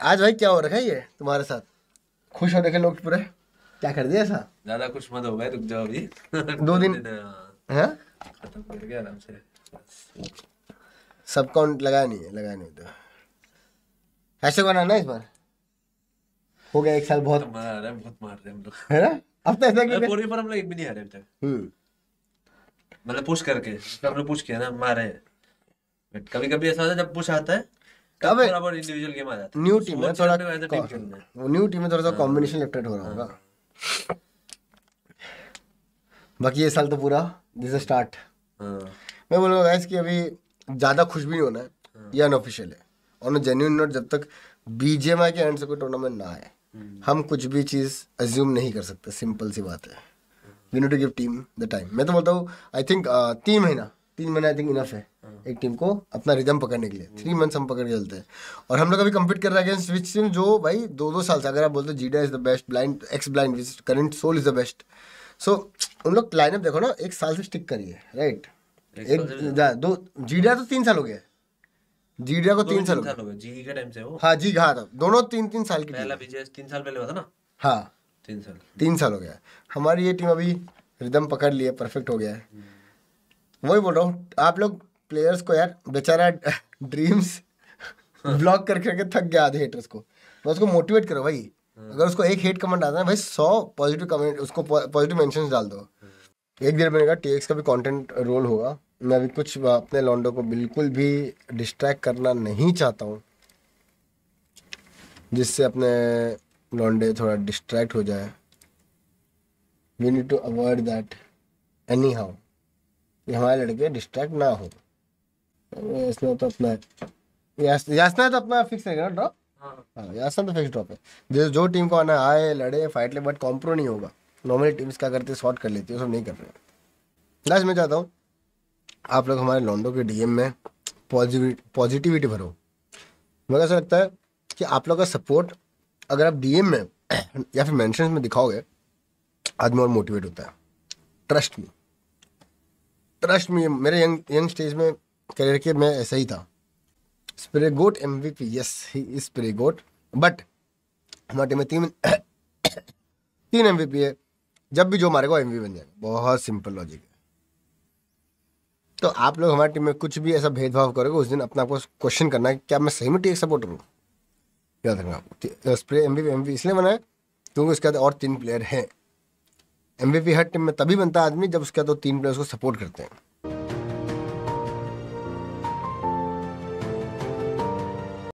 आज भाई क्या हो रखा है ये तुम्हारे साथ खुश हो रखे लोग पूरे क्या कर दिया ऐसा ज्यादा कुछ मत हो गए रुक जाओ अभी दो दिन हैं हाँ। हाँ? खत्म कर गया आराम से सब काउंट लगा नहीं है लगा नहीं तो ऐसे बनाना इस बार हो गया एक साल बहुत मार रहे हैं बहुत मार रहे हम लोग है ना अब तो ऐसा क्यों पूरी पर हम लोग एक भी नहीं हारे अभी तक हम्म। मतलब पुश करके हम लोग पुश किया ना मारे कभी कभी ऐसा होता है जब पुश आता है अब न्यू टीम है थोड़ा न्यू टीम में थोड़ा सा कॉम्बिनेशन हाँ। लिफ्टेड हो रहा होगा हाँ। बाकी ये साल तो पूरा दिस इज स्टार्ट मैं बोलूंगा गाइस कि अभी ज़्यादा खुश भी नहीं होना है हाँ। ये अनऑफिशियल है और ना जेन्यून नोट जब तक बीजेएमआई के एंड से कोई टूर्नामेंट ना आए हम्म। हम कुछ भी चीज़ अज्यूम नहीं कर सकते सिंपल सी बात है we need to give team the time मैं तो बोलता हूँ आई थिंक तीन महीना तीन महीने आई थिंक इनफ है एक टीम को अपना रिदम पकड़ने के लिए थ्री मंथ्स हम पकड़ के चलते हैं और हम लोग अभी कम्पीट कर रहे हैं अगेंस्ट विच टीम जो भाई दो दो साल से अगर आप बोलते जीडा is the best blind ex blind which current soul is the best so उन लोग लाइनअप देखो ना एक साल से स्टिक करिए राइट एक हाँ, दो जीडा तो तीन साल हो गया जीडिया को तीन साल हो गए जी टाइम से वो हाँ जी हाँ तो दोनों तीन तीन साल की पहला विजय तीन साल पहले हुआ था ना हाँ तीन साल तीन साल हो गया हमारी ये टीम अभी रिदम पकड़ लिए परफेक्ट हो गया है हम्म। वही बोल रहा हूँ आप लोग प्लेयर्स को यार बेचारा ड्रीम्स ब्लॉक कर करके थक गया आधे हेटर्स को तो उसको मोटिवेट करो भाई हाँ। अगर उसको एक हेट कमेंट आता है भाई सौ पॉजिटिव कमेंट उसको पॉजिटिव मैंशन डाल दो हाँ। एक देर बनेगा टी का भी कॉन्टेंट रोल होगा मैं अभी कुछ अपने लॉन्डो को बिल्कुल भी डिस्ट्रैक्ट करना नहीं चाहता हूँ जिससे अपने लॉन्डे थोड़ा डिस्ट्रैक्ट हो जाए we need to avoid that anyhow कि हमारे लड़के डिस्ट्रैक्ट ना हो इसमें तो अपना यास, यासना तो अपना फिक्स है ना ड्रॉप हाँ, हाँ तो फिक्स ड्रॉप है जैसे जो टीम को आना आए लड़े फाइट ले बट कॉम्प्रो नहीं होगा नॉर्मली टीम्स क्या करते हैं शॉर्ट कर लेती है सब नहीं कर रहे लास्ट मैं चाहता हूँ आप लोग हमारे लॉन्डो के डीएम में पॉजिटिविटी पॉजिटिविटी भरो मुझे ऐसा लगता है कि आप लोग का सपोर्ट अगर आप डीएम में या फिर मैंशन में दिखाओगे आदमी और मोटिवेट होता है ट्रस्ट में ट्रस्ट में मेरे यंग यंग स्टेज में करियर के मैं ऐसा ही था spray goat M V P yes he is spray goat but हमारे टीम में तीन तीन एम वी पी है जब भी जो मारेगा एम बन जाएगा बहुत सिंपल लॉजिक है तो आप लोग हमारी टीम में कुछ भी ऐसा भेदभाव करोगे उस दिन अपने आपको क्वेश्चन करना है क्या मैं सही में टी सपोर्टर हूँ याद रखना आपको स्प्रे एम वी इसलिए बनाए क्योंकि उसके बाद और तीन प्लेयर हैं एम वी हट टीम में तभी बनता है आदमी जब उसके दो तीन प्लेयर्स को सपोर्ट करते हैं